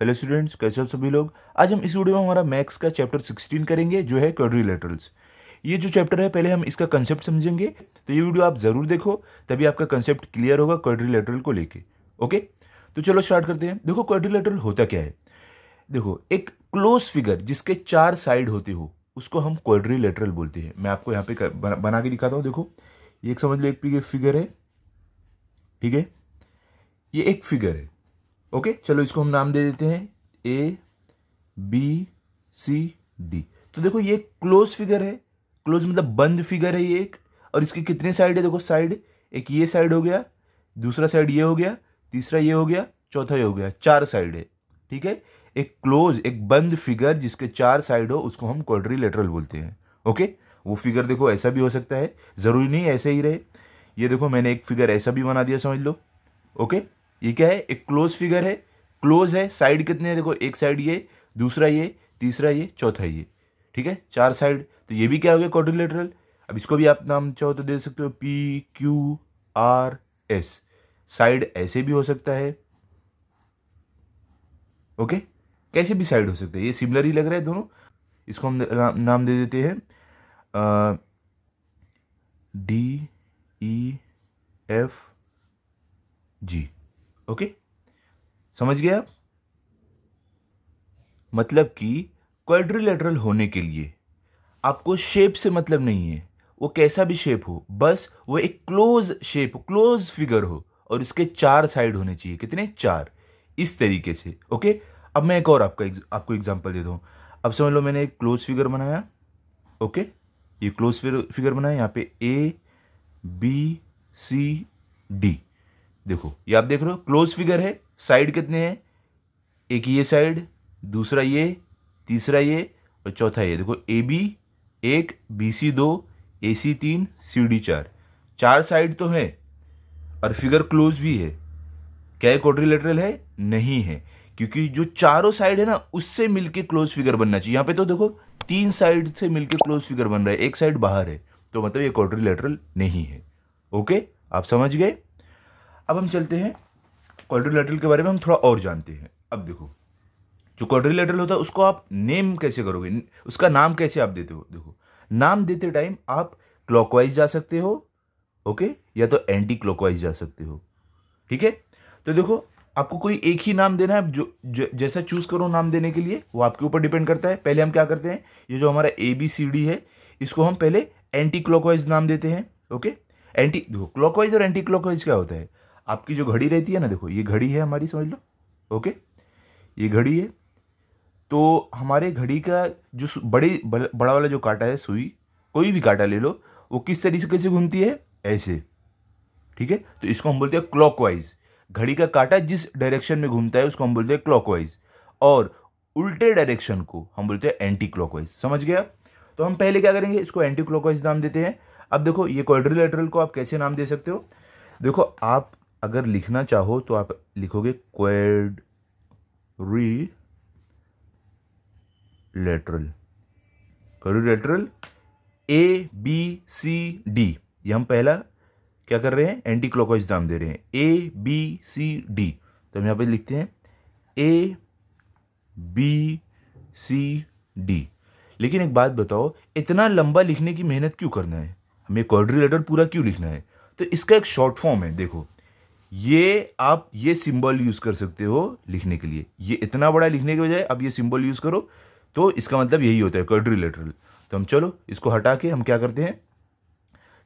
Hello students कैसे हो सभी लोग आज हम इस वीडियो में हमारा मैक्स का चैप्टर 16 करेंगे जो है क्वाड्रिलेटरल्स ये जो चैप्टर है पहले हम इसका कंसेप्ट समझेंगे तो ये वीडियो आप ज़रूर देखो तभी आपका कंसेप्ट क्लियर होगा क्वाड्रिलेटरल को लेके ओके तो चलो स्टार्ट करते हैं देखो क्वाड्रिलेटरल होता क्या है देखो एक क्लोज फिगर जिसके चार साइड होते हो उसको हम क्वाड्रिलेटरल बोलते हैं मैं आपको यहाँ पे बना के दिखाता हूँ देखो ये एक समझ लो एक फिगर है ठीक है ये एक फिगर है ओके चलो इसको हम नाम दे देते हैं ए बी सी डी तो देखो ये क्लोज फिगर है क्लोज मतलब बंद फिगर है ये एक और इसके कितने साइड है देखो साइड एक ये साइड हो गया दूसरा साइड ये हो गया तीसरा ये हो गया चौथा ये हो गया चार साइड है ठीक है एक क्लोज एक बंद फिगर जिसके चार साइड हो उसको हम लेटरल बोलते हैं ओके वो फिगर देखो ऐसा भी हो सकता है ज़रूरी नहीं ऐसे ही रहे ये देखो मैंने एक फिगर ऐसा भी बना दिया समझ लो ओके ये क्या है एक क्लोज फिगर है क्लोज है साइड कितने हैं देखो एक साइड ये दूसरा ये तीसरा ये चौथा ये ठीक है चार साइड तो ये भी क्या हो गया कॉर्डिलेटरल अब इसको भी आप नाम चाहो तो दे सकते हो P Q R S side ऐसे भी हो सकता है ओके कैसे भी साइड हो सकता है ये सिमिलर ही लग रहा है दोनों इसको हम नाम दे देते हैं D E F G okay समझ गए आप मतलब कि क्वाड्रिलेटरल होने के लिए आपको शेप से मतलब नहीं है वो कैसा भी शेप हो बस वो एक क्लोज शेप क्लोज फिगर हो और इसके चार साइड होने चाहिए कितने चार इस तरीके से ओके अब मैं एक और आपका आपको एग्जांपल देता हूँ अब समझ लो मैंने एक क्लोज फिगर बनाया ओके ये क्लोज फिगर बनाया यहाँ पे ए बी सी डी देखो ये आप देख रहे हो क्लोज फिगर है साइड कितने हैं एक ये साइड दूसरा ये तीसरा ये और चौथा ये देखो ए बी एक बी सी दो ए सी तीन सी डी चार चार साइड तो है और फिगर क्लोज भी है क्या ये लेटरल है नहीं है क्योंकि जो चारों साइड है ना उससे मिलके क्लोज फिगर बनना चाहिए यहाँ पे तो देखो तीन साइड से मिलके क्लोज फिगर बन रहा है एक साइड बाहर है तो मतलब ये क्वाड्रिलेटरल नहीं है ओके आप समझ गए अब हम चलते हैं क्वाड्रिलेटरल के बारे में हम थोड़ा और जानते हैं अब देखो जो क्वाड्रिलेटरल होता है उसको आप नेम कैसे करोगे उसका नाम कैसे आप देते हो देखो नाम देते टाइम आप क्लॉकवाइज जा सकते हो ओके या तो एंटी क्लॉकवाइज जा सकते हो ठीक है तो देखो आपको कोई एक ही नाम देना है जो, जो जैसा चूज करो नाम देने के लिए वो आपके ऊपर डिपेंड करता है पहले हम क्या करते हैं ये जो हमारा ए बी सी डी है इसको हम पहले एंटी क्लॉकवाइज नाम देते हैं ओके एंटी देखो क्लॉकवाइज और एंटी क्लॉकवाइज क्या होता है आपकी जो घड़ी रहती है ना देखो ये घड़ी है हमारी समझ लो ओके ये घड़ी है तो हमारे घड़ी का जो बड़े बड़ा वाला जो कांटा है सुई कोई भी कांटा ले लो वो किस तरीके से घूमती है ऐसे ठीक है तो इसको हम बोलते हैं क्लॉकवाइज घड़ी का कांटा जिस डायरेक्शन में घूमता है उसको हम बोलते हैं क्लॉकवाइज और उल्टे डायरेक्शन को हम बोलते हैं एंटी क्लॉकवाइज समझ गया तो हम पहले क्या करेंगे इसको एंटी क्लॉकवाइज नाम देते हैं अब देखो ये क्वाड्रिलेटरल को आप कैसे नाम दे सकते हो देखो आप अगर लिखना चाहो तो आप लिखोगे quadrilateral quadrilateral A B C D ये हम पहला क्या कर रहे हैं एंटी क्लॉकवाइज दाम दे रहे हैं ए बी सी डी तो हम यहाँ पे लिखते हैं ए बी सी डी लेकिन एक बात बताओ इतना लंबा लिखने की मेहनत क्यों करना है हमें लेटर पूरा क्यों लिखना है तो इसका एक शॉर्ट फॉर्म है देखो ये आप ये सिंबल यूज़ कर सकते हो लिखने के लिए ये इतना बड़ा लिखने के बजाय आप ये सिंबल यूज़ करो तो इसका मतलब यही होता है लेटरल तो हम चलो इसको हटा के हम क्या करते हैं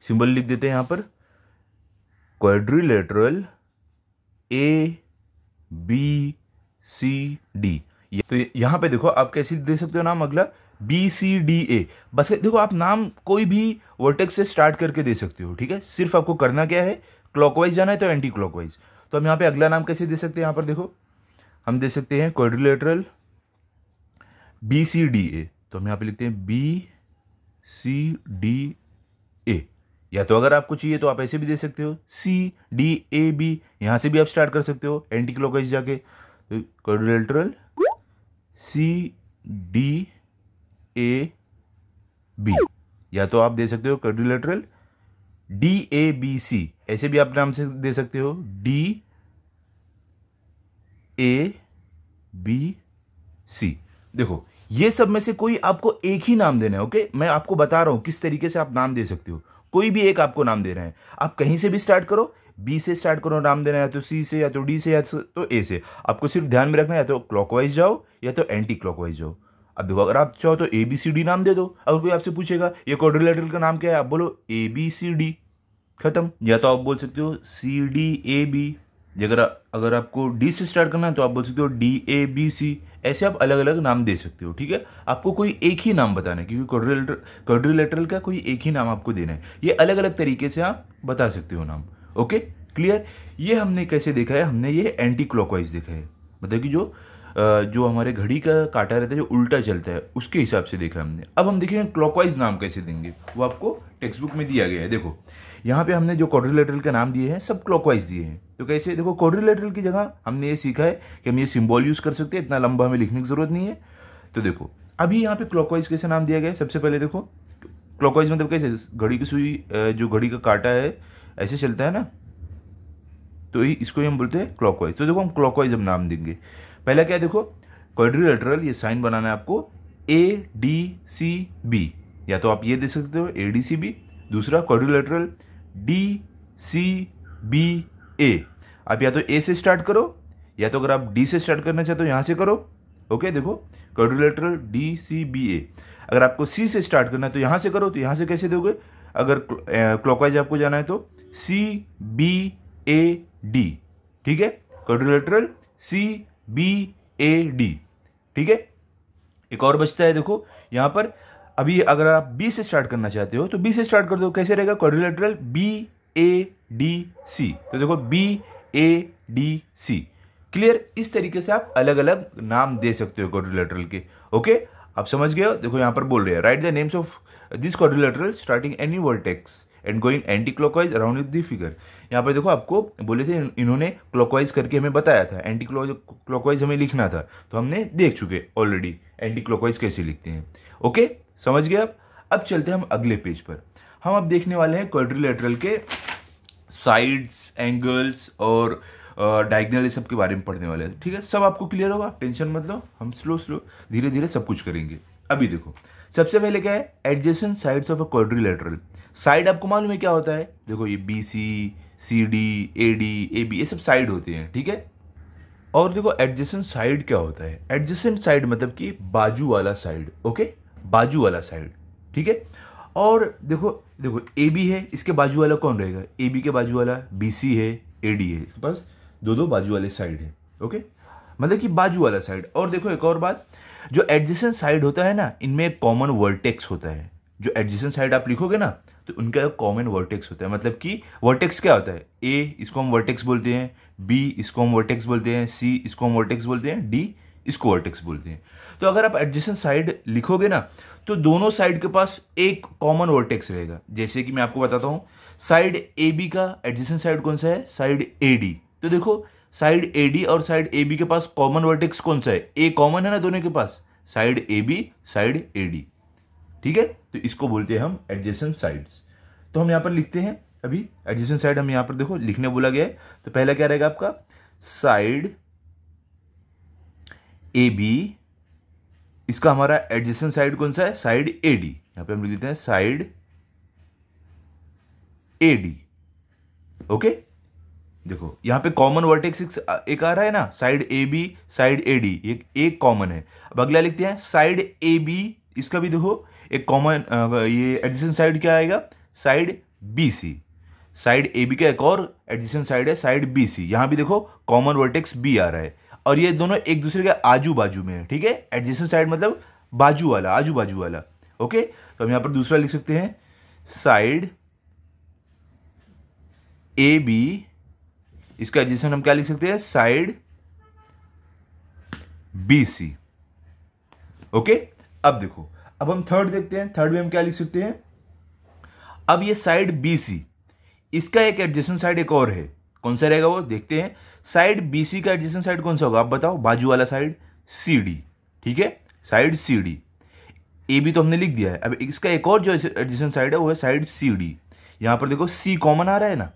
सिंबल लिख देते हैं यहां पर lateral A B C D तो यहां पे देखो आप कैसे दे सकते हो नाम अगला बी सी डी ए बस देखो आप नाम कोई भी वर्टेक्स से स्टार्ट करके दे सकते हो ठीक है सिर्फ आपको करना क्या है क्लॉकवाइज जाना है तो एंटी क्लॉकवाइज तो हम यहाँ पे अगला नाम कैसे दे सकते हैं यहाँ पर देखो हम दे सकते हैं quadrilateral B C D A तो हम यहाँ पे लिखते हैं बी सी डी ए या तो अगर आपको चाहिए तो आप ऐसे भी दे सकते हो सी डी ए बी यहाँ से भी आप स्टार्ट कर सकते हो एंटी क्लॉकवाइज जाके तो quadrilateral C D A B या तो आप दे सकते हो quadrilateral D A B C ऐसे भी आप नाम से दे सकते हो डी ए बी सी देखो ये सब में से कोई आपको एक ही नाम देना है ओके मैं आपको बता रहा हूं किस तरीके से आप नाम दे सकते हो कोई भी एक आपको नाम देना है आप कहीं से भी स्टार्ट करो बी से स्टार्ट करो नाम देना है तो सी से या तो डी से या तो ए तो से आपको सिर्फ ध्यान में रखना है या तो क्लॉकवाइज जाओ या तो एंटी क्लॉकवाइज जाओ अब देखो अगर आप चाहो तो ए बी सी डी नाम दे दो अगर कोई आपसे पूछेगा ये कॉर्डर का नाम क्या है आप बोलो ए बी सी डी खत्म या तो आप बोल सकते हो सी डी ए बी अगर अगर आपको डी से स्टार्ट करना है तो आप बोल सकते हो डी ए बी सी ऐसे आप अलग अलग नाम दे सकते हो ठीक है आपको कोई एक ही नाम बताना है क्योंकि क्वाड्रिलेटरल का कोई एक ही नाम आपको देना है ये अलग अलग तरीके से आप बता सकते हो नाम ओके क्लियर ये हमने कैसे देखा है हमने ये एंटी क्लॉकवाइज देखा है मतलब कि जो जो हमारे घड़ी का काटा रहता है जो उल्टा चलता है उसके हिसाब से देखा हमने अब हम देखेंगे क्लॉकवाइज नाम कैसे देंगे वो आपको टेक्स्ट बुक में दिया गया है देखो यहाँ पे हमने जो कॉर्डिलेटरल के नाम दिए हैं सब क्लॉकवाइज दिए हैं तो कैसे देखो कॉर्डिलेटरल की जगह हमने ये सीखा है कि हम ये सिम्बॉल यूज़ कर सकते हैं इतना लंबा हमें लिखने की ज़रूरत नहीं है तो देखो अभी यहाँ पे क्लॉकवाइज कैसे नाम दिया गया सबसे पहले देखो क्लॉकवाइज मतलब कैसे घड़ी की सुई जो घड़ी का काटा है ऐसे चलता है ना तो इसको ही हम बोलते हैं क्लॉकवाइज तो देखो हम क्लॉकवाइज हम नाम देंगे पहला क्या देखो क्वाड्रिलेटरल ये साइन बनाना है आपको ए डी सी बी या तो आप ये दे सकते हो ए डी सी बी दूसरा quadrilateral D C B A आप या तो ए से स्टार्ट करो या तो अगर आप डी से स्टार्ट करना चाहते हो यहाँ से करो ओके देखो कर्डुलेटरल डी सी बी ए अगर आपको सी से स्टार्ट करना है तो यहाँ से करो तो यहाँ से कैसे दोगे अगर क्लॉकवाइज आपको जाना है तो सी बी ए डी ठीक है कर्डुलेटरल सी बी ए डी ठीक है एक और बचता है देखो यहाँ पर अभी अगर आप बी से स्टार्ट करना चाहते हो तो बी से स्टार्ट कर दो कैसे रहेगा quadrilateral B A D C तो देखो B A D C clear इस तरीके से आप अलग अलग नाम दे सकते हो क्वारिलेटरल के ओके आप समझ गए हो देखो यहाँ पर बोल रहे हैं write the names of this quadrilateral starting any vertex and going anti clockwise around the figure यहाँ पर देखो आपको बोले थे इन्होंने क्लॉकवाइज करके हमें बताया था एंटी क्लॉकवाइज हमें लिखना था तो हमने देख चुके ऑलरेडी एंटी क्लॉकवाइज कैसे लिखते हैं ओके समझ गए आप अब चलते हैं हम अगले पेज पर हम अब देखने वाले हैं क्वाड्रिलेटरल के साइड्स एंगल्स और डायगनल सब के बारे में पढ़ने वाले हैं ठीक है सब आपको क्लियर होगा टेंशन मत लो हम स्लो स्लो धीरे धीरे सब कुछ करेंगे अभी देखो सबसे पहले क्या है adjacent sides of a quadrilateral side आपको मालूम है क्या होता है देखो ये B C C D A D A B ये सब साइड होते हैं ठीक है और देखो एडजेसेंट साइड क्या होता है एडजेसेंट साइड मतलब कि बाजू वाला साइड ओके बाजू वाला साइड ठीक है और देखो देखो ए बी है इसके बाजू वाला कौन रहेगा ए बी के बाजू वाला बी सी है ए डी है इसके पास दो दो बाजू वाले साइड है ओके मतलब कि बाजू वाला साइड और देखो एक और बात जो एडजेसेंट साइड होता है ना इनमें एक कॉमन वर्टेक्स होता है जो एडजेसेंट साइड आप लिखोगे ना तो उनका एक कॉमन वर्टेक्स होता है मतलब कि वर्टेक्स क्या होता है ए इसको हम वर्टेक्स बोलते हैं बी इसको हम वर्टेक्स बोलते हैं सी इसको हम वर्टेक्स बोलते हैं डी इसको वर्टेक्स बोलते हैं तो अगर आप एडजेसेंट साइड लिखोगे ना तो दोनों साइड के पास एक कॉमन वर्टेक्स रहेगा जैसे कि मैं आपको बताता हूँ साइड ए बी का एडजेसेंट साइड कौन सा है साइड ए डी तो देखो साइड ए डी और साइड ए बी के पास कॉमन वर्टेक्स कौन सा है ए कॉमन है ना दोनों के पास side A B side A D ठीक है तो इसको बोलते हैं हम एडजेसेंट साइड्स तो हम यहाँ पर लिखते हैं अभी एडजेसेंट साइड हम यहाँ पर देखो लिखने बोला गया है तो पहला क्या रहेगा आपका साइड ए बी इसका हमारा एडजेसन साइड कौन सा है साइड ए डी यहां पर हम लिख देते हैं साइड ए डी ओके देखो यहां पे कॉमन वर्टेक्स एक आ रहा है ना side A B side A D एक एक कॉमन है अब अगला लिखते हैं साइड ए बी इसका भी देखो एक कॉमन ये एडजेसन साइड क्या आएगा side B C side A B का एक और एडजेसन साइड है साइड बी सी यहां भी देखो कॉमन वर्टेक्स बी आ रहा है और ये दोनों एक दूसरे के आजू बाजू में है ठीक है एडजेसेंट साइड मतलब बाजू वाला आजू बाजू वाला ओके तो हम यहां पर दूसरा लिख सकते हैं साइड ए बी इसका एडजेसेंट हम क्या लिख सकते हैं साइड बी सी ओके अब देखो अब हम थर्ड देखते हैं थर्ड में हम क्या लिख सकते हैं अब ये साइड बी सी इसका एक एडजेसेंट साइड एक और है कौन सा रहेगा वो देखते हैं साइड बी सी का एडजेसेंट साइड कौन सा होगा आप बताओ बाजू वाला साइड सी डी ठीक है side C D A B तो हमने लिख दिया है अब इसका एक और जो एडजेसेंट साइड है वो है साइड सी डी यहाँ पर देखो सी कॉमन आ रहा है ना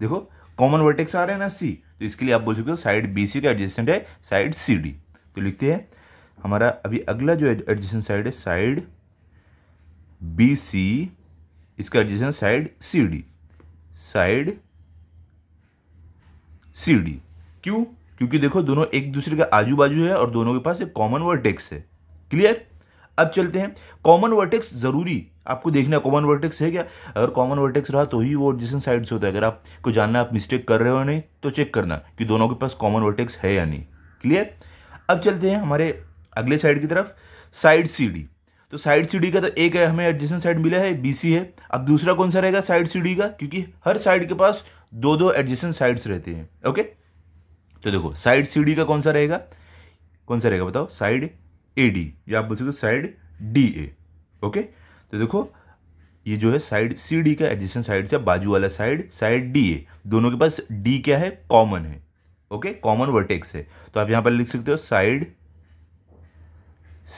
देखो कॉमन वर्टेक्स आ रहा है ना सी तो इसके लिए आप बोल सकते हो साइड बी सी का एडजेसेंट है साइड सी डी तो लिखते हैं हमारा अभी अगला जो एडजेसेंट साइड है साइड बी सी इसका adjacent side C D side C D क्यों क्योंकि देखो दोनों एक दूसरे के आजू बाजू है और दोनों के पास एक कॉमन वर्टेक्स है क्लियर अब चलते हैं कॉमन वर्टेक्स जरूरी आपको देखना कॉमन वर्टेक्स है क्या अगर कॉमन वर्टेक्स रहा तो ही वो साइड साइड्स होता है अगर आपको जानना आप मिस्टेक कर रहे हो नहीं तो चेक करना कि दोनों के पास कॉमन वर्टेक्स है या नहीं क्लियर अब चलते हैं हमारे अगले साइड की तरफ साइड डी तो साइड डी का तो एक है हमें एडजेसेंट साइड मिला है सी है अब दूसरा कौन सा रहेगा साइड डी का क्योंकि हर साइड के पास दो दो एडजेसेंट साइड्स रहती हैं ओके तो देखो साइड सी डी का कौन सा रहेगा कौन सा रहेगा बताओ साइड ए डी या आप बोल सकते हो साइड डी ए ओके तो देखो ये जो है साइड सी डी का एडजेसेंट साइड से बाजू वाला साइड साइड डी ए दोनों के पास डी क्या है कॉमन है ओके कॉमन वर्टेक्स है तो आप यहां पर लिख सकते हो साइड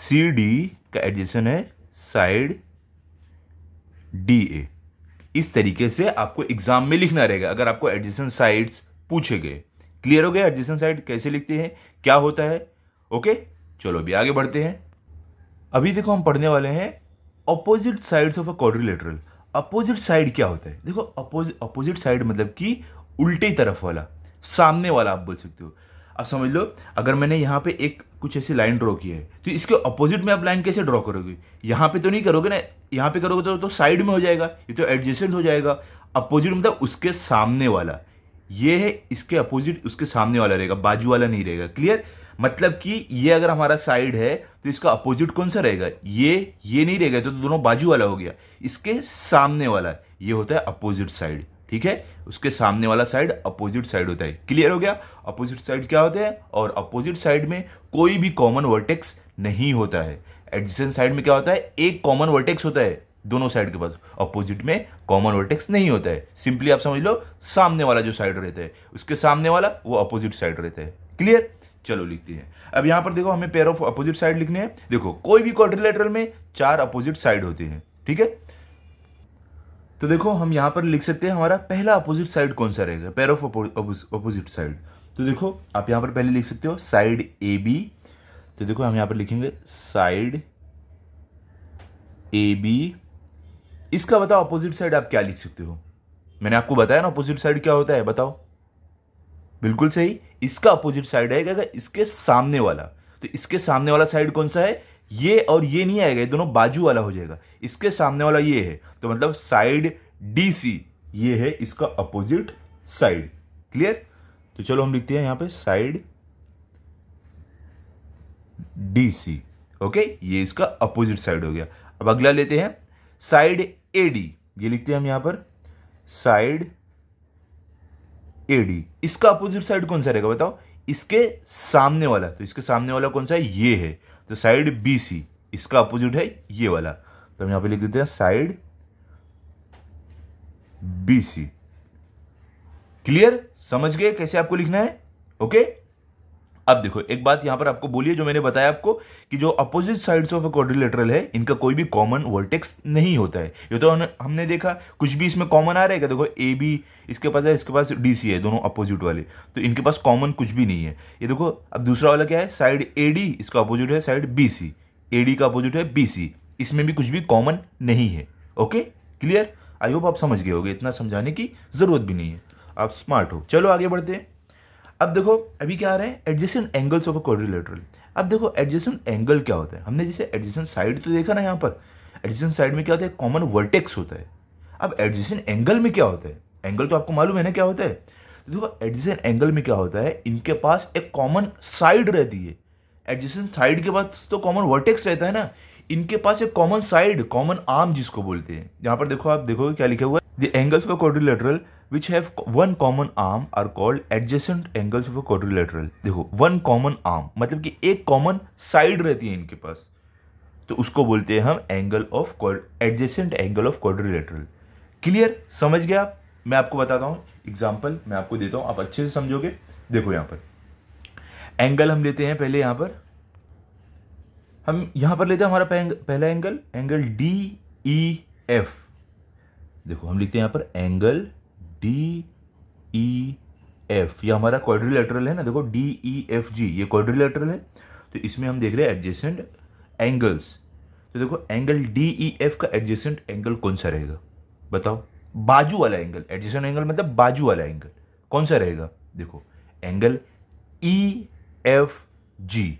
सी डी का एडजेसन है साइड डी ए इस तरीके से आपको एग्जाम में लिखना रहेगा अगर आपको एडजेसन साइड्स पूछे गए क्लियर हो गया एडजेसन साइड कैसे लिखते हैं क्या होता है ओके चलो अभी आगे बढ़ते हैं अभी देखो हम पढ़ने वाले हैं opposite sides of a quadrilateral opposite side क्या होता है देखो अपोजिट अपोजिट साइड मतलब कि उल्टी तरफ वाला सामने वाला आप बोल सकते हो अब समझ लो अगर मैंने यहाँ पे एक कुछ ऐसी लाइन ड्रॉ की है तो इसके अपोजिट में आप लाइन कैसे ड्रॉ करोगे यहाँ पे तो नहीं करोगे ना यहाँ पे करोगे तो, तो साइड में हो जाएगा ये तो एडजेसेंट हो जाएगा अपोजिट मतलब उसके सामने वाला ये है इसके अपोजिट उसके सामने वाला रहेगा बाजू वाला नहीं रहेगा क्लियर मतलब कि ये अगर हमारा साइड है तो इसका अपोजिट कौन सा रहेगा ये ये नहीं रहेगा तो दोनों बाजू वाला हो गया इसके सामने वाला ये होता है अपोजिट साइड ठीक है उसके सामने वाला साइड अपोजिट साइड होता है क्लियर हो गया अपोजिट साइड क्या होते हैं और अपोजिट साइड में कोई भी कॉमन वर्टेक्स नहीं होता है एडजेसेंट साइड में क्या होता है एक कॉमन वर्टेक्स होता है दोनों साइड के पास अपोजिट में कॉमन वर्टेक्स नहीं होता है सिंपली आप समझ लो सामने वाला जो साइड रहता है उसके सामने वाला वो अपोजिट साइड रहता है क्लियर चलो लिखते हैं अब यहां पर देखो हमें पेयर ऑफ अपोजिट साइड लिखने हैं देखो कोई भी क्वाड्रिलेटरल में चार अपोजिट साइड होते हैं ठीक है तो देखो हम यहाँ पर लिख सकते हैं हमारा पहला अपोजिट साइड कौन सा रहेगा पेयर ऑफ अपोजिट साइड तो देखो आप यहाँ पर पहले लिख सकते हो साइड ए बी तो देखो हम यहाँ पर लिखेंगे साइड ए बी इसका बताओ अपोजिट साइड आप क्या लिख सकते हो मैंने आपको बताया ना अपोजिट साइड क्या होता है बताओ बिल्कुल सही इसका अपोजिट साइड है क्या इसके सामने वाला तो इसके सामने वाला साइड कौन सा है ये और ये नहीं आएगा ये दोनों बाजू वाला हो जाएगा इसके सामने वाला ये है तो मतलब साइड डी सी ये है इसका अपोजिट साइड क्लियर तो चलो हम लिखते हैं यहां पे साइड डी सी ओके ये इसका अपोजिट साइड हो गया अब अगला लेते हैं साइड ए डी ये लिखते हैं हम यहां पर साइड ए डी इसका अपोजिट साइड कौन सा रहेगा बताओ इसके सामने वाला तो इसके सामने वाला कौन सा है ये है तो साइड बी सी इसका अपोजिट है ये वाला तो हम यहां पे लिख देते हैं साइड बी सी क्लियर समझ गए कैसे आपको लिखना है ओके अब देखो एक बात यहां पर आपको बोलिए जो मैंने बताया आपको कि जो अपोजिट साइड्स ऑफ अ है इनका कोई भी कॉमन वर्टेक्स नहीं होता है ये तो हमने देखा कुछ भी इसमें कॉमन आ रहा है क्या देखो ए बी इसके पास है इसके पास डी सी है दोनों अपोजिट वाले तो इनके पास कॉमन कुछ भी नहीं है ये देखो अब दूसरा वाला क्या है साइड ए डी इसका अपोजिट है side B C A D का अपोजिट है बी सी इसमें भी कुछ भी कॉमन नहीं है ओके क्लियर आई होप आप समझ गए होगे इतना समझाने की जरूरत भी नहीं है आप स्मार्ट हो चलो आगे बढ़ते हैं अब देखो अभी क्या आ रहे है एडजेसेंट एंगल्स ऑफ अ अब देखो एडजेसेंट एंगल क्या होता है हमने जैसे एडजेसेंट साइड तो देखा ना यहाँ पर एडजेसेंट साइड में क्या होता है कॉमन वर्टेक्स होता है अब एडजेसेंट एंगल में क्या होता है एंगल तो आपको मालूम है ना क्या होता है तो देखो एडजेसेंट एंगल में क्या होता है इनके पास एक कॉमन साइड रहती है एडजेसेंट साइड के पास तो कॉमन वर्टेक्स रहता है ना इनके पास एक कॉमन साइड कॉमन आर्म जिसको बोलते हैं यहाँ पर देखो आप देखो क्या लिखा हुआ है the angles of quadrilateral which have one common arm are called adjacent angles of a quadrilateral देखो one common arm मतलब कि एक common side रहती है इनके पास तो उसको बोलते हैं हम angle of adjacent angle of quadrilateral clear समझ गया आप मैं आपको बताता हूँ एग्जाम्पल मैं आपको देता हूँ आप अच्छे से समझोगे देखो यहाँ पर एंगल हम लेते हैं पहले यहाँ पर हम यहाँ पर लेते हैं हमारा पहला angle angle D E F देखो हम लिखते हैं यहाँ पर एंगल डी ई एफ ये हमारा क्वाड्रिलेटरल है ना देखो डी ई एफ जी ये क्वाड्रिलेटरल है तो इसमें हम देख रहे हैं एडजेसेंट एंगल्स तो देखो एंगल डी ई एफ का एडजेसेंट एंगल कौन सा रहेगा बताओ बाजू वाला एंगल एडजेसेंट एंगल मतलब बाजू वाला एंगल कौन सा रहेगा देखो एंगल ई एफ जी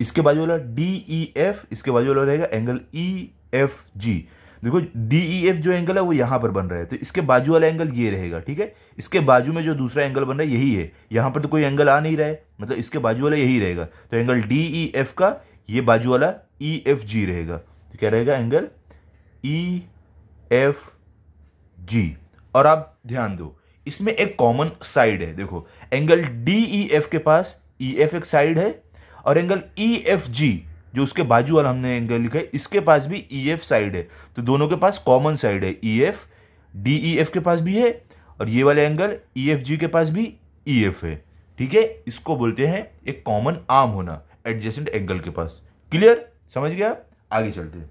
इसके बाजू वाला डी ई एफ इसके बाजू वाला रहेगा एंगल ई एफ जी देखो डी ई एफ जो एंगल है वो यहाँ पर बन रहा है तो इसके बाजू वाला एंगल ये रहेगा ठीक है इसके बाजू में जो दूसरा एंगल बन रहा है यही है यहाँ पर तो कोई एंगल आ नहीं रहा है मतलब इसके बाजू वाला यही रहेगा तो एंगल डी ई एफ का ये बाजू वाला ई एफ जी रहेगा तो क्या रहेगा एंगल ई एफ जी और आप ध्यान दो इसमें एक कॉमन साइड है देखो एंगल डी ई एफ के पास ई e एफ एक साइड है और एंगल ई एफ जी जो उसके बाजू वाला हमने एंगल लिखा है इसके पास भी ई एफ साइड है तो दोनों के पास कॉमन साइड है E F D E F के पास भी है और ये वाला एंगल ई एफ जी के पास भी ई e एफ है ठीक है इसको बोलते हैं एक कॉमन आर्म होना एडजेसेंट एंगल के पास क्लियर समझ गया आगे चलते हैं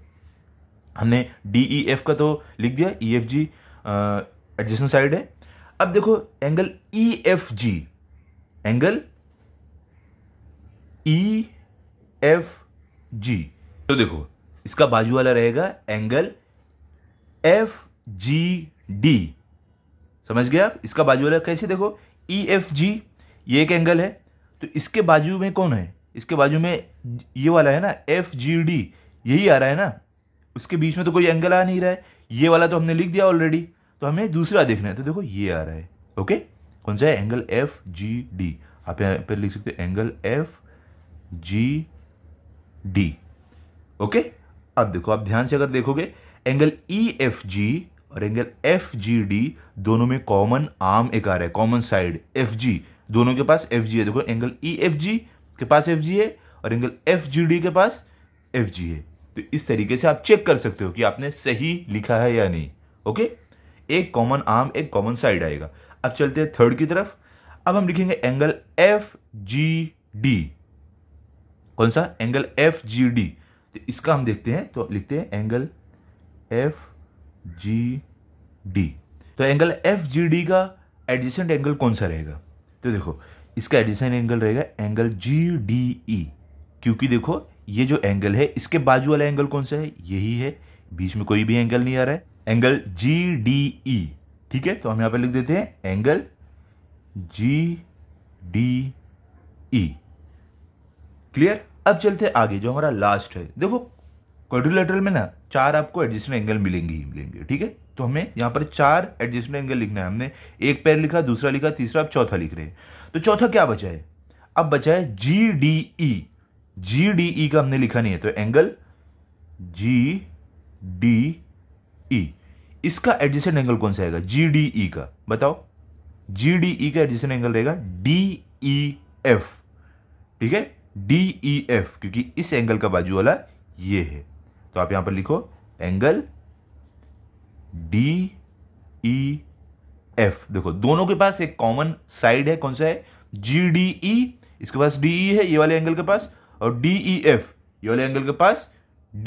हमने डी ई एफ का तो लिख दिया E F G adjacent side है अब देखो angle E F G angle E F G तो देखो इसका बाजू वाला रहेगा एंगल एफ जी डी समझ गए आप इसका बाजू वाला कैसे देखो ई एफ जी ये एक एंगल है तो इसके बाजू में कौन है इसके बाजू में ये वाला है ना एफ जी डी यही आ रहा है ना उसके बीच में तो कोई एंगल आ नहीं रहा है ये वाला तो हमने लिख दिया ऑलरेडी तो हमें दूसरा देखना है तो देखो ये आ रहा है ओके कौन सा है एंगल एफ जी डी आप यहाँ पर लिख सकते हो angle F G D okay अब देखो आप ध्यान से अगर देखोगे एंगल ई एफ जी और एंगल एफ जी डी दोनों में कॉमन आर्म एक आ रहा है कॉमन साइड एफ जी दोनों के पास एफ जी है देखो एंगल ई एफ जी के पास एफ जी है और एंगल एफ जी डी के पास एफ जी है तो इस तरीके से आप चेक कर सकते हो कि आपने सही लिखा है या नहीं ओके एक कॉमन आर्म एक कॉमन साइड आएगा अब चलते हैं थर्ड की तरफ अब हम लिखेंगे एंगल एफ जी डी कौन सा एंगल एफ जी डी तो इसका हम देखते हैं तो लिखते हैं एंगल एफ जी डी तो एंगल एफ जी डी का एडजेसेंट एंगल कौन सा रहेगा तो देखो इसका एडजेसेंट एंगल रहेगा एंगल जी डी ई क्योंकि देखो ये जो एंगल है इसके बाजू वाला एंगल कौन सा है यही है बीच में कोई भी एंगल नहीं आ रहा है एंगल जी डी ई ठीक है तो हम यहां पर लिख देते हैं angle G D E clear अब चलते आगे जो हमारा लास्ट है देखो क्वाड्रिलेटरल में ना चार आपको एडजस्टमेंट एंगल मिलेंगे ही मिलेंगे ठीक है तो हमें यहाँ पर चार एडजस्टमेंट एंगल लिखना है हमने एक पैर लिखा दूसरा लिखा तीसरा अब चौथा लिख रहे हैं तो चौथा क्या बचा है अब बचा है जी डी ई जी डी ई का हमने लिखा नहीं है तो एंगल जी डी ई इसका एडजस्टेंट एंगल कौन सा आएगा जी डी ई का बताओ जी डी ई का एडजस्टेंट एंगल रहेगा डी ई एफ ठीक है डी ई एफ क्योंकि इस एंगल का बाजू वाला ये है तो आप यहां पर लिखो एंगल डी ई एफ देखो दोनों के पास एक कॉमन साइड है कौन सा है जी डी ई इसके पास डी ई e है ये वाले एंगल के पास और डी ई एफ ये वाले एंगल के पास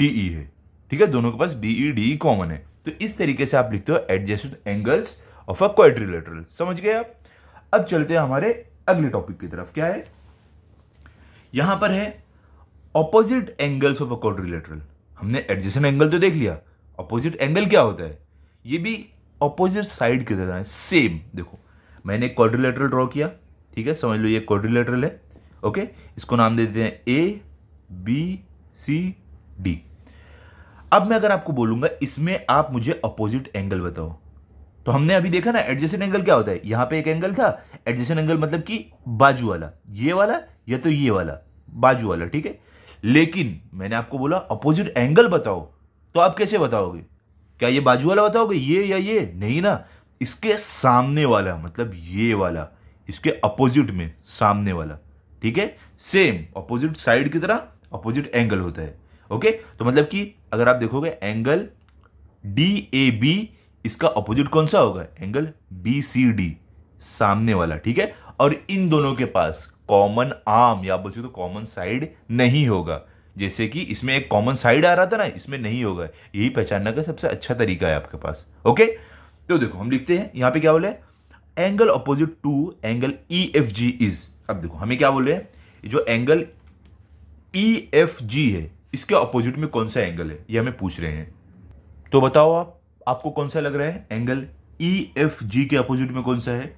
डी ई e है ठीक है दोनों के पास D E D E common है तो इस तरीके से आप लिखते हो adjacent angles of a quadrilateral समझ गए आप अब चलते हैं हमारे अगले टॉपिक की तरफ क्या है यहां पर है opposite angles of a quadrilateral हमने एडजेसेंट एंगल तो देख लिया ऑपोजिट एंगल क्या होता है ये भी ऑपोजिट साइड की तरह है सेम देखो मैंने क्वाड्रिलेटरल ड्रॉ किया ठीक है समझ लो ये क्वाड्रिलेटरल है ओके इसको नाम दे देते हैं ए बी सी डी अब मैं अगर आपको बोलूंगा इसमें आप मुझे अपोजिट एंगल बताओ तो हमने अभी देखा ना एडजेसेंट एंगल क्या होता है यहां पे एक एंगल था एडजेसेंट एंगल मतलब कि बाजू वाला ये वाला या तो ये वाला बाजू वाला ठीक है लेकिन मैंने आपको बोला अपोजिट एंगल बताओ तो आप कैसे बताओगे क्या ये बाजू वाला बताओगे ये या ये नहीं ना इसके सामने वाला मतलब ये वाला इसके अपोजिट में सामने वाला ठीक है सेम अपोजिट साइड की तरह अपोजिट एंगल होता है ओके तो मतलब कि अगर आप देखोगे एंगल डी ए बी इसका अपोजिट कौन सा होगा एंगल बी सी डी सामने वाला ठीक है और इन दोनों के पास कॉमन आर्म या बोल सकते कॉमन साइड तो नहीं होगा जैसे कि इसमें एक कॉमन साइड आ रहा था ना इसमें नहीं होगा यही पहचानने का सबसे अच्छा तरीका है आपके पास ओके तो देखो हम लिखते हैं यहां पे क्या बोले angle opposite to angle E F G is अब देखो हमें क्या बोले जो एंगल ई एफ जी है इसके अपोजिट में कौन सा एंगल है ये हमें पूछ रहे हैं तो बताओ आप आपको कौन सा लग रहा है एंगल ई एफ जी के अपोजिट में कौन सा है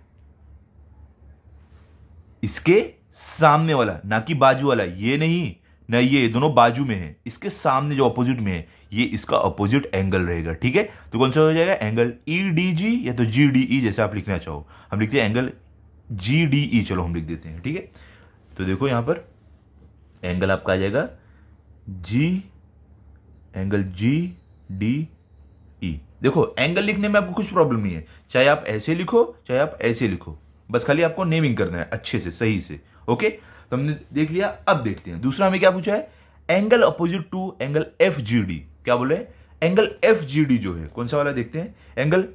इसके सामने वाला ना कि बाजू वाला ये नहीं ना ये दोनों बाजू में है इसके सामने जो अपोजिट में है ये इसका अपोजिट एंगल रहेगा ठीक है तो कौन सा हो जाएगा एंगल ई डी जी या तो जी डी ई जैसे आप लिखना चाहो हम लिखते हैं एंगल जी डी ई चलो हम लिख देते हैं ठीक है तो देखो यहां पर एंगल आपका आ जाएगा जी एंगल जी डी ई देखो एंगल लिखने में आपको कुछ प्रॉब्लम नहीं है चाहे आप ऐसे लिखो चाहे आप ऐसे लिखो बस खाली आपको नेमिंग करना है अच्छे से सही से ओके तो हमने देख लिया अब देखते हैं दूसरा हमें क्या पूछा है angle opposite to angle F क्या बोले एंगल एफ जो है कौन सा वाला देखते हैं एंगल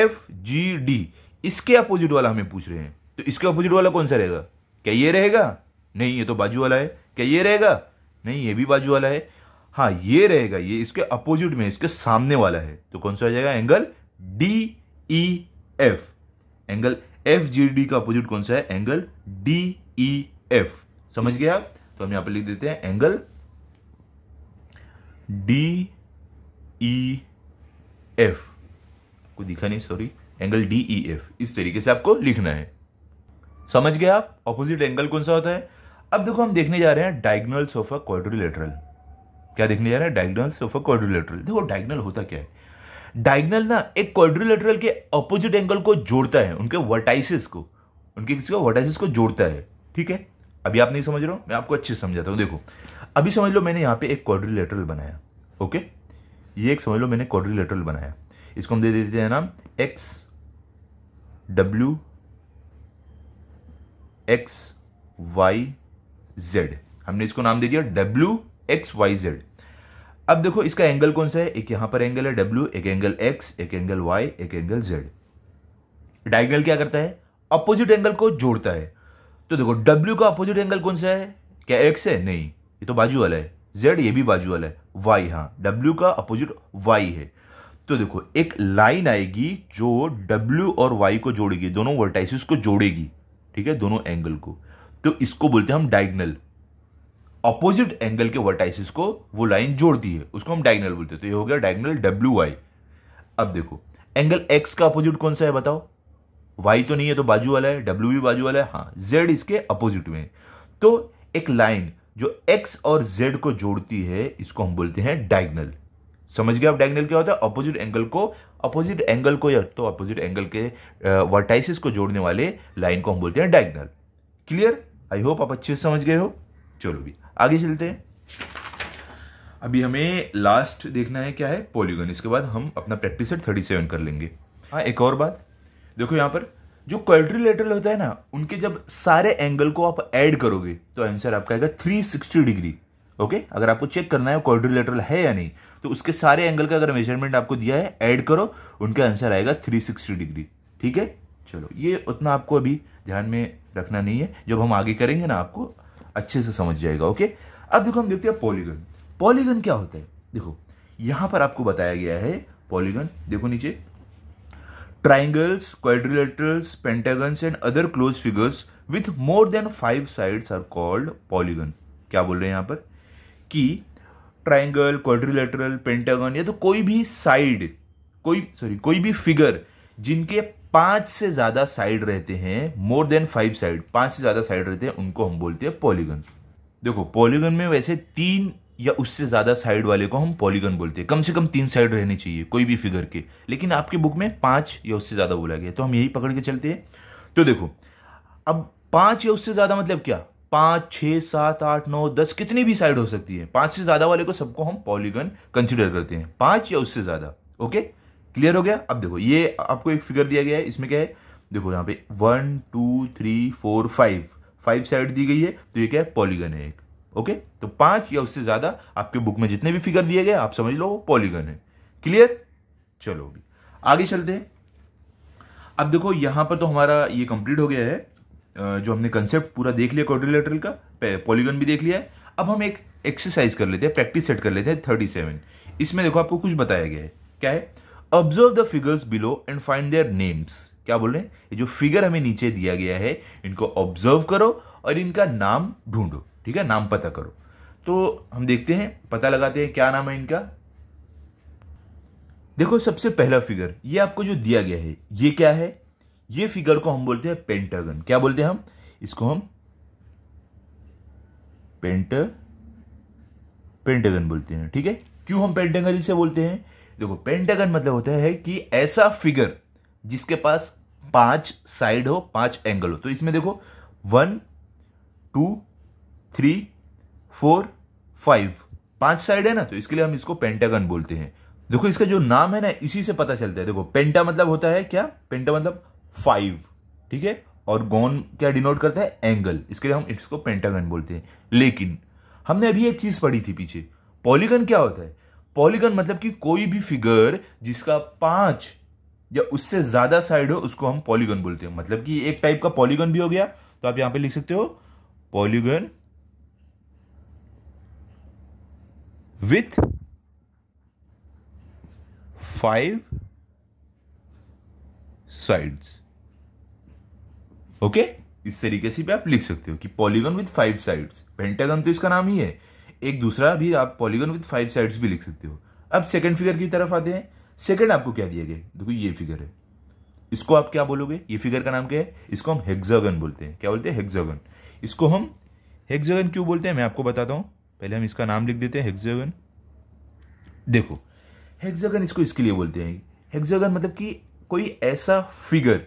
एफ इसके अपोजिट वाला हमें पूछ रहे हैं तो इसके अपोजिट वाला कौन सा रहेगा क्या ये रहेगा नहीं ये तो बाजू वाला है क्या ये रहेगा नहीं ये भी बाजू वाला है हाँ ये रहेगा ये इसके अपोजिट में इसके सामने वाला है तो कौन सा हो जाएगा angle D E F angle F G D का अपोजिट कौन सा है एंगल डी ई एफ समझ गए आप तो हम यहां पर लिख देते हैं एंगल डी ई एफ आपको दिखा नहीं sorry angle D E F इस तरीके से आपको लिखना है समझ गए आप ऑपोजिट एंगल कौन सा होता है अब देखो हम देखने जा रहे हैं डायगनल्स ऑफ अ क्वाड्रिलेटरल क्या देखने जा रहे हैं डायगनल्स ऑफ अ क्वाड्रिलेटरल देखो डायगनल होता क्या है डायगनल ना एक क्वाड्रिलेटरल के अपोजिट एंगल को जोड़ता है उनके वर्टाइसिस को उनके किसी को वर्टाइसिस को जोड़ता है ठीक है अभी आप नहीं समझ रहे हो मैं आपको अच्छे से समझाता हूँ देखो अभी समझ लो मैंने यहाँ पे एक क्वाड्रिलेटरल बनाया ओके ये एक समझ लो मैंने क्वाड्रिलेटरल बनाया इसको हम दे देते हैं नाम X W X Y Z हमने इसको नाम दे दिया डब्ल्यू एक्स वाई जेड अब देखो इसका एंगल कौन सा है एक यहां पर एंगल है डब्ल्यू एक एंगल एक्स एक एंगल वाई एक एंगल जेड डायगनल क्या करता है अपोजिट एंगल को जोड़ता है तो देखो डब्ल्यू का अपोजिट एंगल कौन सा है क्या एक्स है नहीं ये तो बाजू वाला है जेड ये भी बाजू वाला है वाई हाँ डब्ल्यू का अपोजिट वाई है तो देखो एक लाइन आएगी जो डब्ल्यू और वाई को जोड़ेगी दोनों वर्टाइसिस को जोड़ेगी ठीक है दोनों एंगल को तो इसको बोलते हैं हम डायगनल अपोजिट एंगल के वर्टाइसिस को वो लाइन जोड़ दी है उसको हम डायगनल बोलते हैं तो ये हो गया डायगनल डब्ल्यू वाई अब देखो एंगल एक्स का अपोजिट कौन सा है बताओ वाई तो नहीं है तो बाजू वाला है डब्ल्यू भी बाजू वाला है हाँ जेड इसके अपोजिट में तो एक लाइन जो एक्स और जेड को जोड़ती है इसको हम बोलते हैं डायगनल समझ गया आप डायगनल क्या होता है अपोजिट एंगल को अपोजिट एंगल को या तो अपोजिट एंगल के वर्टाइसिस को जोड़ने वाले लाइन को हम बोलते हैं डायगनल क्लियर आई होप आप अच्छे से समझ गए हो चलो भी आगे चलते हैं अभी हमें लास्ट देखना है क्या है पॉलीगन इसके बाद हम अपना प्रैक्टिस सेट थर्टी सेवन कर लेंगे हाँ एक और बात देखो यहाँ पर जो लेटर होता है ना उनके जब सारे एंगल को आप ऐड करोगे तो आंसर आपका आएगा थ्री सिक्सटी डिग्री ओके अगर आपको चेक करना है लेटर है या नहीं तो उसके सारे एंगल का अगर मेजरमेंट आपको दिया है ऐड करो उनका आंसर आएगा थ्री सिक्सटी डिग्री ठीक है चलो ये उतना आपको अभी ध्यान में रखना नहीं है जब हम आगे करेंगे ना आपको अच्छे से समझ जाएगा ओके अब देखो हम देखते हैं पॉलीगन पॉलीगन क्या होता है देखो यहां पर आपको बताया गया है पॉलीगन देखो नीचे triangles quadrilaterals pentagons and other close figures with more than five sides are called polygon क्या बोल रहे हैं यहां पर कि ट्राइंगल क्वाड्रिलेटरल पेंटेगन या तो कोई भी साइड कोई सॉरी कोई भी फिगर जिनके पांच से ज़्यादा साइड रहते हैं मोर देन फाइव साइड पांच से ज़्यादा साइड रहते हैं उनको हम बोलते हैं पॉलीगन देखो पॉलीगन में वैसे तीन या उससे ज़्यादा साइड वाले को हम पॉलीगन बोलते हैं कम से कम तीन साइड रहनी चाहिए कोई भी फिगर के लेकिन आपके बुक में पांच या उससे ज़्यादा बोला गया तो हम यही पकड़ के चलते हैं तो देखो अब पांच या उससे ज़्यादा मतलब क्या पांच छह सात आठ नौ दस कितनी भी साइड हो सकती है पांच से ज़्यादा वाले को सबको हम पॉलीगन कंसिडर करते हैं पांच या उससे ज़्यादा ओके okay? क्लियर हो गया अब देखो ये आपको एक फिगर दिया गया है इसमें क्या है देखो यहाँ पे one two three four five five side दी गई है तो ये क्या है पॉलीगन है एक ओके तो पांच या उससे ज्यादा आपके बुक में जितने भी फिगर दिए गए आप समझ लो पॉलीगन है क्लियर चलो अभी आगे चलते हैं अब देखो यहां पर तो हमारा ये कंप्लीट हो गया है जो हमने कंसेप्ट पूरा देख लिया कॉर्डिलेटरल का पॉलीगन भी देख लिया है अब हम एक एक्सरसाइज कर लेते हैं प्रैक्टिस सेट कर लेते हैं थर्टी सेवन इसमें देखो आपको कुछ बताया गया है क्या है observe the figures below and find their names क्या बोल रहे हैं ये जो फिगर हमें नीचे दिया गया है इनको ऑब्जर्व करो और इनका नाम ढूंढो ठीक है नाम पता करो तो हम देखते हैं पता लगाते हैं क्या नाम है इनका देखो सबसे पहला फिगर ये आपको जो दिया गया है ये क्या है ये फिगर को हम बोलते हैं पेंटागन क्या बोलते हैं हम इसको हम पेंट पेंटागन बोलते हैं ठीक है क्यों हम पेंटागन इसे बोलते हैं देखो पेंटागन मतलब होता है कि ऐसा फिगर जिसके पास पांच साइड हो पांच एंगल हो तो इसमें देखो one two three four five पांच साइड है ना तो इसके लिए हम इसको पेंटागन बोलते हैं देखो इसका जो नाम है ना इसी से पता चलता है देखो पेंटा मतलब होता है क्या पेंटा मतलब फाइव ठीक है और गोन क्या डिनोट करता है एंगल इसके लिए हम इसको पेंटागन बोलते हैं लेकिन हमने अभी एक चीज पढ़ी थी पीछे पॉलीगन क्या होता है पॉलीगन मतलब कि कोई भी फिगर जिसका पांच या उससे ज्यादा साइड हो उसको हम पॉलीगन बोलते हैं मतलब कि एक टाइप का पॉलीगन भी हो गया तो आप यहां पे लिख सकते हो polygon with five sides okay इस तरीके से भी आप लिख सकते हो कि polygon with five sides pentagon तो इसका नाम ही है एक दूसरा भी आप पॉलीगन विथ फाइव साइड्स भी लिख सकते हो अब सेकंड फिगर की तरफ आते हैं सेकंड आपको क्या दिया गया देखो ये फिगर है इसको आप क्या बोलोगे ये फिगर का नाम क्या है इसको हम हेक्सागन बोलते हैं क्या बोलते हैं हेक्सागन इसको हम हेक्सागन क्यों बोलते हैं मैं आपको बताता हूँ पहले हम इसका नाम लिख देते हैं हेक्सागन देखो हेक्सागन इसको इसके लिए बोलते हैं हेक्सागन मतलब कि कोई ऐसा फिगर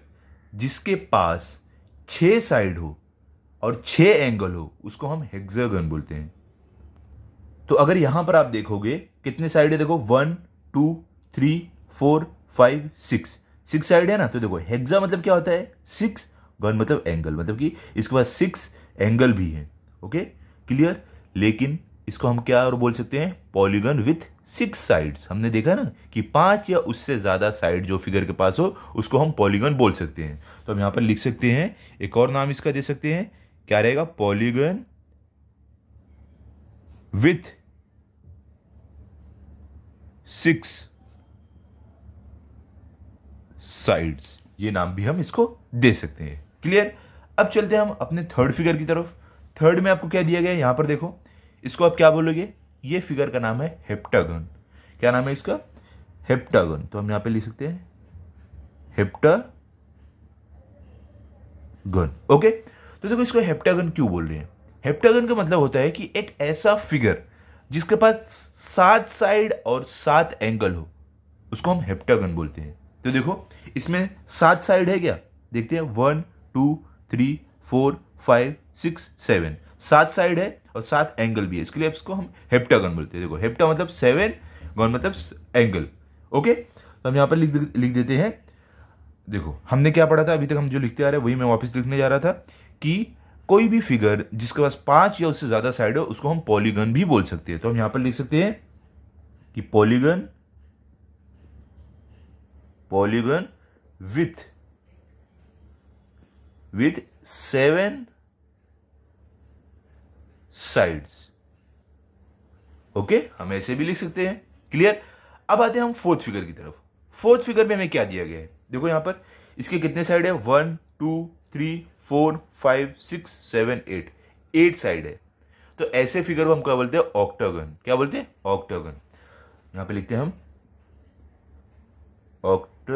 जिसके पास छः साइड हो और छः एंगल हो उसको हम हेक्सागन बोलते हैं तो अगर यहां पर आप देखोगे कितने साइड है देखो one two three four five six six side है ना तो देखो हेक्सा मतलब क्या होता है सिक्स गन मतलब एंगल मतलब कि इसके पास सिक्स एंगल भी है ओके क्लियर लेकिन इसको हम क्या और बोल सकते हैं पॉलीगन विथ सिक्स साइड्स हमने देखा ना कि पांच या उससे ज़्यादा साइड जो फिगर के पास हो उसको हम पॉलीगन बोल सकते हैं तो हम यहां पर लिख सकते हैं एक और नाम इसका दे सकते हैं क्या रहेगा पॉलीगन विथ सिक्स साइड्स ये नाम भी हम इसको दे सकते हैं क्लियर अब चलते हैं हम अपने थर्ड फिगर की तरफ थर्ड में आपको क्या दिया गया है पर देखो इसको आप क्या बोलोगे ये फिगर का नाम है हेप्टागन क्या नाम है इसका हेप्टागन तो हम यहां पे लिख सकते हैं हेप्टागन ओके तो देखो इसको हेप्टागन क्यों बोल रहे हैं हेप्टागन का मतलब होता है कि एक ऐसा फिगर जिसके पास सात साइड और सात एंगल हो उसको हम हेप्टागन बोलते हैं तो देखो इसमें सात साइड है क्या देखते हैं one two three four five six seven सात साइड है और सात एंगल भी है इसके लिए इसको हम हेप्टागन बोलते हैं देखो हेप्टा मतलब सेवन गन मतलब एंगल ओके तो हम यहाँ पर लिख लिख देते हैं देखो हमने क्या पढ़ा था अभी तक हम जो लिखते आ रहे हैं वही मैं वापस लिखने जा रहा था कि कोई भी फिगर जिसके पास पांच या उससे ज़्यादा साइड हो उसको हम पॉलीगन भी बोल सकते हैं तो हम यहां पर लिख सकते हैं कि polygon polygon with with seven sides okay हम ऐसे भी लिख सकते हैं क्लियर अब आते हैं हम फोर्थ फिगर की तरफ फोर्थ फिगर में हमें क्या दिया गया है देखो यहां पर इसके कितने साइड है one two three four five six seven eight eight side है तो ऐसे फिगर को हम क्या बोलते हैं ऑक्टागन क्या बोलते हैं ऑक्टागन यहां पे लिखते हैं हम ऑक्ट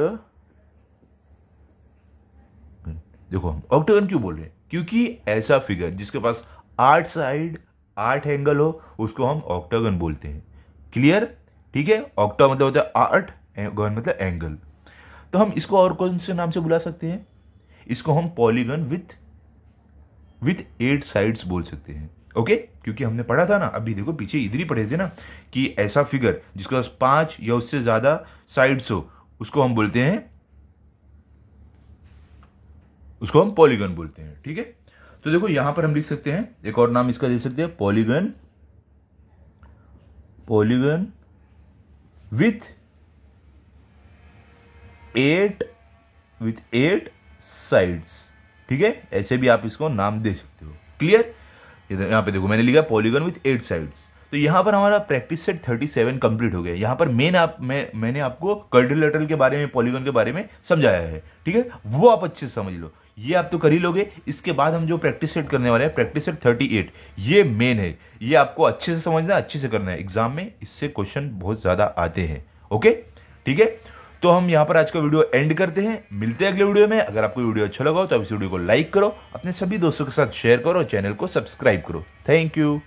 देखो हम ऑक्टागन क्यों बोल रहे हैं क्योंकि ऐसा फिगर जिसके पास आठ साइड आठ एंगल हो उसको हम ऑक्टागन बोलते हैं क्लियर ठीक है ऑक्टा मतलब होता है आठ गन मतलब एंगल तो हम इसको और कौन से नाम से बुला सकते हैं इसको हम polygon with with eight sides बोल सकते हैं ओके okay? क्योंकि हमने पढ़ा था ना अभी देखो पीछे इधर ही पढ़े थे ना कि ऐसा फिगर जिसके पास पांच या उससे ज्यादा साइड्स हो उसको हम बोलते हैं उसको हम पॉलीगन बोलते हैं ठीक है तो देखो यहां पर हम लिख सकते हैं एक और नाम इसका दे सकते हैं polygon polygon with eight with eight sides ठीक है ऐसे भी आप इसको नाम दे सकते हो क्लियर यहाँ पे देखो मैंने लिखा पॉलीगन विथ एट साइड्स तो यहाँ पर हमारा प्रैक्टिस सेट 37 कंप्लीट हो गया यहाँ पर मेन आप मैं मैंने आपको कर्डिलेटरल के बारे में पॉलीगन के बारे में समझाया है ठीक है वो आप अच्छे से समझ लो ये आप तो कर ही लोगे इसके बाद हम जो प्रैक्टिस सेट करने वाले हैं प्रैक्टिस सेट 38 ये मेन है ये आपको अच्छे से समझना है अच्छे से करना है एग्जाम में इससे क्वेश्चन बहुत ज़्यादा आते हैं ओके ठीक है तो हम यहाँ पर आज का वीडियो एंड करते हैं मिलते हैं अगले वीडियो में अगर आपको वीडियो अच्छा लगा हो तो आप इस वीडियो को लाइक करो अपने सभी दोस्तों के साथ शेयर करो चैनल को सब्सक्राइब करो थैंक यू